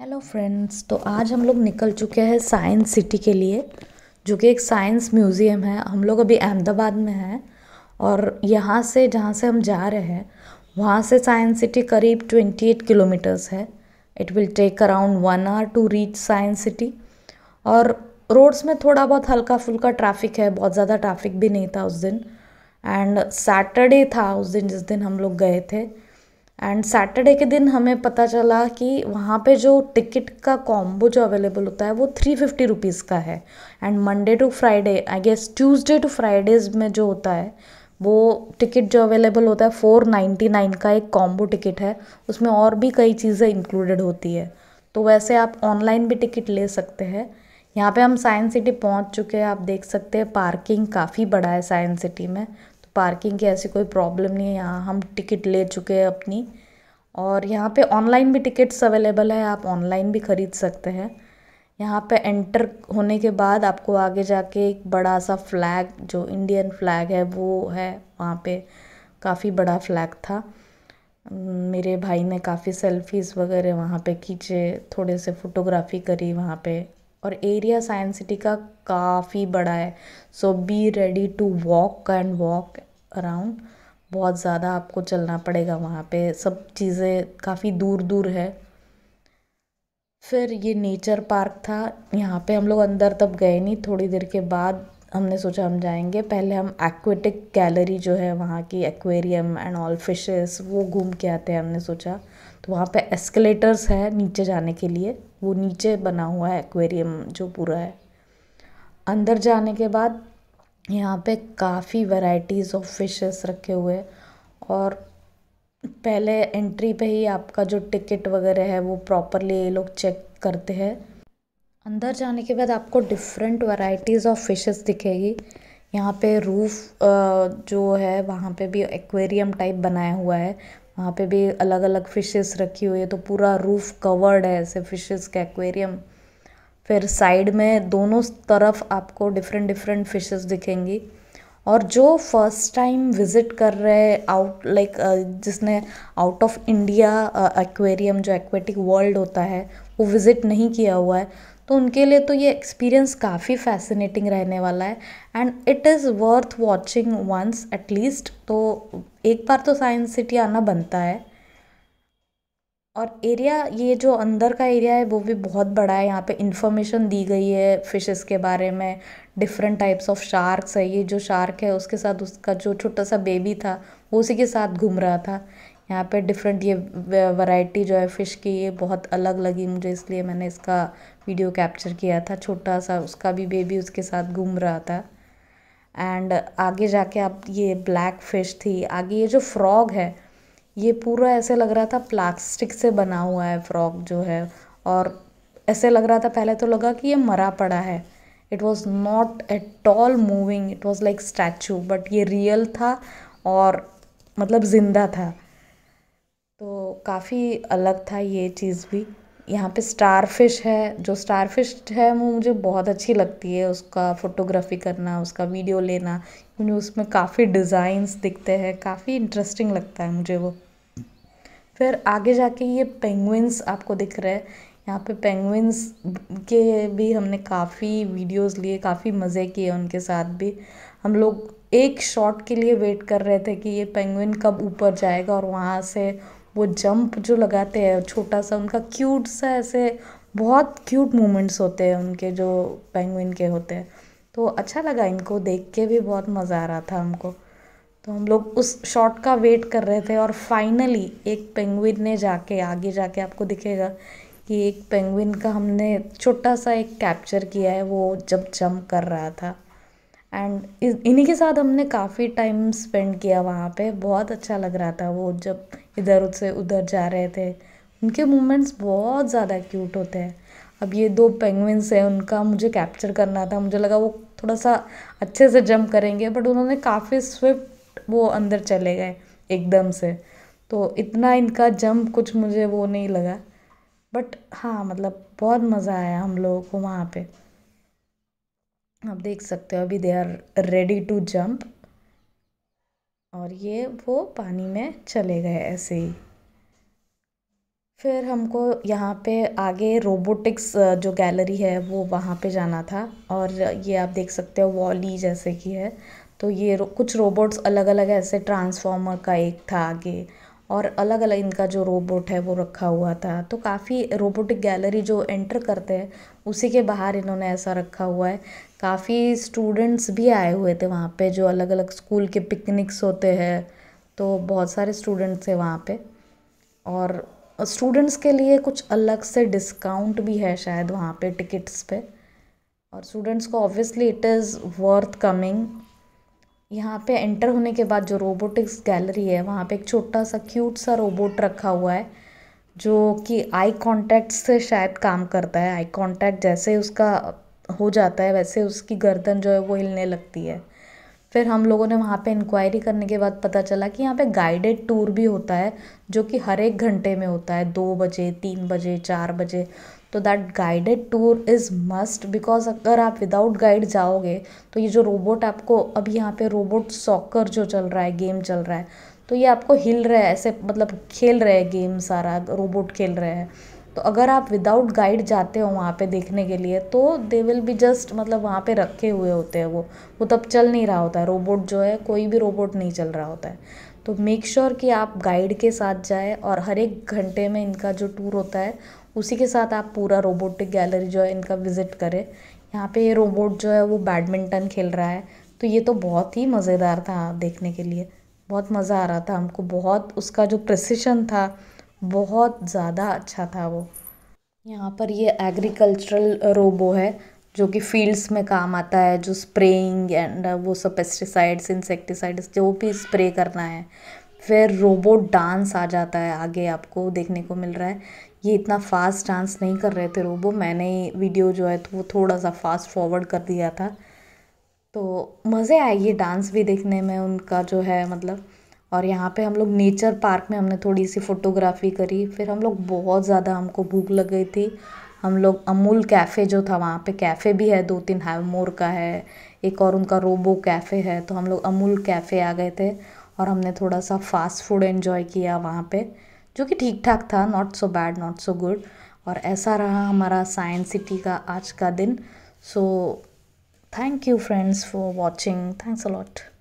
hello friends तो आज हम लोग निकल चुके हैं साइंस सिटी के लिए जो कि एक साइंस म्यूज़ियम है हम लोग अभी अहमदाबाद में हैं और यहाँ से जहाँ से हम जा रहे हैं वहाँ से साइंस सिटी करीब 28 किलोमीटर्स है it will take around one hour to reach science city और रोड्स में थोड़ा बहुत हल्का फुल्का ट्रैफिक है बहुत ज़्यादा ट्रैफिक भी नहीं था उस दिन एंड सैटरडे था उस दिन जिस दिन हम लोग गए थे एंड सैटरडे के दिन हमें पता चला कि वहाँ पे जो टिकट का कॉम्बो जो अवेलेबल होता है वो थ्री फिफ्टी रुपीज़ का है and Monday to Friday I guess Tuesday to Fridays में जो होता है वो टिकट जो अवेलेबल होता है फ़ोर नाइन्टी नाइन का एक कॉम्बो टिकट है उसमें और भी कई चीज़ें इंक्लूडेड होती है तो वैसे आप ऑनलाइन भी टिकट ले सकते हैं यहाँ पे हम साइंस सिटी पहुँच चुके हैं आप देख सकते हैं पार्किंग काफ़ी बड़ा है साइंस सिटी में पार्किंग की ऐसी कोई प्रॉब्लम नहीं है यहाँ हम टिकट ले चुके हैं अपनी और यहाँ पे ऑनलाइन भी टिकट्स अवेलेबल है आप ऑनलाइन भी ख़रीद सकते हैं यहाँ पे एंटर होने के बाद आपको आगे जाके एक बड़ा सा फ्लैग जो इंडियन फ्लैग है वो है वहाँ पे काफ़ी बड़ा फ्लैग था मेरे भाई ने काफ़ी सेल्फीज़ वगैरह वहाँ पे खींचे थोड़े से फ़ोटोग्राफी करी वहाँ पे और एरिया साइंस सिटी का काफ़ी बड़ा है so be ready to walk and walk around बहुत ज़्यादा आपको चलना पड़ेगा वहाँ पे सब चीज़ें काफ़ी दूर दूर है फिर ये नेचर पार्क था यहाँ पे हम लोग अंदर तब गए नहीं थोड़ी देर के बाद हमने सोचा हम जाएंगे पहले हम एक्वेटिक गैलरी जो है वहाँ की एक्वेरियम एंड ऑल फिशेस वो घूम के आते हैं हमने सोचा तो वहाँ पे एस्केलेटर्स है नीचे जाने के लिए वो नीचे बना हुआ है एक्वेरियम जो पूरा है अंदर जाने के बाद यहाँ पे काफ़ी वैरायटीज़ ऑफ फिशेस रखे हुए और पहले एंट्री पे ही आपका जो टिकट वगैरह है वो प्रॉपरली ये लोग चेक करते हैं अंदर जाने के बाद आपको डिफरेंट वैरायटीज़ ऑफ फिशेस दिखेगी यहाँ पे रूफ जो है वहाँ पे भी एक्वेरियम टाइप बनाया हुआ है वहाँ पे भी अलग अलग फिशेस रखी हुई है तो पूरा रूफ कवर्ड है ऐसे फिशेस का एक्वेरियम फिर साइड में दोनों तरफ आपको डिफरेंट डिफरेंट फिशेस दिखेंगी और जो फर्स्ट टाइम विजिट कर रहे हैं आउट लाइक जिसने आउट ऑफ इंडिया एक्वेरियम जो एक्वेटिक वर्ल्ड होता है वो विज़िट नहीं किया हुआ है तो उनके लिए तो ये एक्सपीरियंस काफ़ी फैसिनेटिंग रहने वाला है and it is worth watching once at least तो एक बार तो साइंस सिटी आना बनता है और एरिया ये जो अंदर का एरिया है वो भी बहुत बड़ा है यहाँ पे इंफॉर्मेशन दी गई है फिशेस के बारे में डिफरेंट टाइप्स ऑफ शार्क्स है ये जो शार्क है उसके साथ उसका जो छोटा सा बेबी था वो उसी के साथ घूम रहा था यहाँ पे डिफरेंट ये वैरायटी जो है फ़िश की ये बहुत अलग लगी मुझे इसलिए मैंने इसका वीडियो कैप्चर किया था छोटा सा उसका भी बेबी उसके साथ घूम रहा था एंड आगे जाके आप ये ब्लैक फिश थी आगे ये जो फ्रॉग है ये पूरा ऐसे लग रहा था प्लास्टिक से बना हुआ है फ्रॉग जो है और ऐसे लग रहा था पहले तो लगा कि ये मरा पड़ा है it was not at all moving it was like statue but ये रियल था और मतलब ज़िंदा था तो काफ़ी अलग था ये चीज़ भी यहाँ पे स्टार फिश है जो स्टार फिश है वो मुझे बहुत अच्छी लगती है उसका फोटोग्राफी करना उसका वीडियो लेना क्योंकि उसमें काफ़ी डिज़ाइंस दिखते हैं काफ़ी इंटरेस्टिंग लगता है मुझे वो फिर आगे जाके ये पेंगुइन्स आपको दिख रहे हैं यहाँ पे पेंगुइन्स के भी हमने काफ़ी वीडियोस लिए काफ़ी मज़े किए उनके साथ भी हम लोग एक शॉट के लिए वेट कर रहे थे कि ये पेंगुइन कब ऊपर जाएगा और वहाँ से वो जंप जो लगाते हैं छोटा सा उनका क्यूट सा ऐसे बहुत क्यूट मोमेंट्स होते हैं उनके जो पेंगुइन के होते हैं तो अच्छा लगा इनको देख के भी बहुत मज़ा आ रहा था हमको तो हम लोग उस शॉट का वेट कर रहे थे और फाइनली एक पेंगुइन ने जाके आगे जाके आपको दिखेगा कि एक पेंगुइन का हमने छोटा सा एक कैप्चर किया है वो जब जंप कर रहा था एंड इन्हीं के साथ हमने काफ़ी टाइम स्पेंड किया वहाँ पे बहुत अच्छा लग रहा था वो जब इधर से उधर जा रहे थे उनके मूवमेंट्स बहुत ज़्यादा क्यूट होते हैं अब ये दो पेंगविन्स हैं उनका मुझे कैप्चर करना था मुझे लगा वो थोड़ा सा अच्छे से जंप करेंगे बट उन्होंने काफ़ी स्विफ्ट वो अंदर चले गए एकदम से तो इतना इनका जंप कुछ मुझे वो नहीं लगा बट हाँ मतलब बहुत मज़ा आया हम लोगों को वहाँ पे आप देख सकते हो अभी they are ready to jump और ये वो पानी में चले गए ऐसे ही फिर हमको यहाँ पे आगे रोबोटिक्स जो गैलरी है वो वहाँ पे जाना था और ये आप देख सकते हो वॉली जैसे की है तो ये रो, कुछ रोबोट्स अलग अलग ऐसे ट्रांसफॉर्मर का एक था आगे और अलग अलग इनका जो रोबोट है वो रखा हुआ था तो काफ़ी रोबोटिक गैलरी जो एंटर करते हैं उसी के बाहर इन्होंने ऐसा रखा हुआ है काफ़ी स्टूडेंट्स भी आए हुए थे वहाँ पे जो अलग अलग स्कूल के पिकनिक्स होते हैं तो बहुत सारे स्टूडेंट्स थे वहाँ पे और स्टूडेंट्स के लिए कुछ अलग से डिस्काउंट भी है शायद वहाँ पे टिकट्स पे और स्टूडेंट्स को obviously it is worth coming यहाँ पे एंटर होने के बाद जो रोबोटिक्स गैलरी है वहाँ पे एक छोटा सा क्यूट सा रोबोट रखा हुआ है जो कि आई कांटेक्ट से शायद काम करता है आई कांटेक्ट जैसे उसका हो जाता है वैसे उसकी गर्दन जो है वो हिलने लगती है फिर हम लोगों ने वहाँ पे इंक्वायरी करने के बाद पता चला कि यहाँ पे गाइडेड टूर भी होता है जो कि हर एक घंटे में होता है दो बजे तीन बजे चार बजे तो that guided tour is must because अगर आप विदाउट गाइड जाओगे तो ये जो रोबोट आपको अब यहाँ पे रोबोट सॉकर जो चल रहा है गेम चल रहा है तो ये आपको हिल रहा है ऐसे मतलब खेल रहे हैं गेम सारा रोबोट खेल रहे हैं तो अगर आप विदाउट गाइड जाते हो वहाँ पे देखने के लिए तो दे विल बी जस्ट मतलब वहाँ पे रखे हुए होते हैं वो वो तब चल नहीं रहा होता है रोबोट जो है कोई भी रोबोट नहीं चल रहा होता है तो मेक श्योर sure कि आप गाइड के साथ जाए और हर एक घंटे में इनका जो टूर होता है उसी के साथ आप पूरा रोबोटिक गैलरी जो है इनका विज़िट करें यहाँ पे ये रोबोट जो है वो बैडमिंटन खेल रहा है तो ये तो बहुत ही मज़ेदार था देखने के लिए बहुत मज़ा आ रहा था हमको बहुत उसका जो प्रसिशन था बहुत ज़्यादा अच्छा था वो यहाँ पर ये एग्रीकल्चरल रोबो है जो कि फील्ड्स में काम आता है जो स्प्रेइंग एंड वो सब पेस्टिसाइड्स इंसेक्टिसाइड्स जो भी स्प्रे करना है फिर रोबोट डांस आ जाता है आगे आपको देखने को मिल रहा है ये इतना फास्ट डांस नहीं कर रहे थे रोबो मैंने वीडियो जो है तो वो थोड़ा सा फास्ट फॉरवर्ड कर दिया था तो मज़े आए ये डांस भी देखने में उनका जो है मतलब और यहाँ पे हम लोग नेचर पार्क में हमने थोड़ी सी फ़ोटोग्राफ़ी करी फिर हम लोग बहुत ज़्यादा हमको भूख लग गई थी हम लोग अमूल कैफ़े जो था वहाँ पे कैफ़े भी है दो तीन हैव मोर का है एक और उनका रोबो कैफ़े है तो हम लोग अमूल कैफ़े आ गए थे और हमने थोड़ा सा फास्ट फूड एन्जॉय किया वहाँ पर जो कि ठीक ठाक था not so bad not so good और ऐसा रहा हमारा साइंस सिटी का आज का दिन so thank you friends for watching thanks a lot lot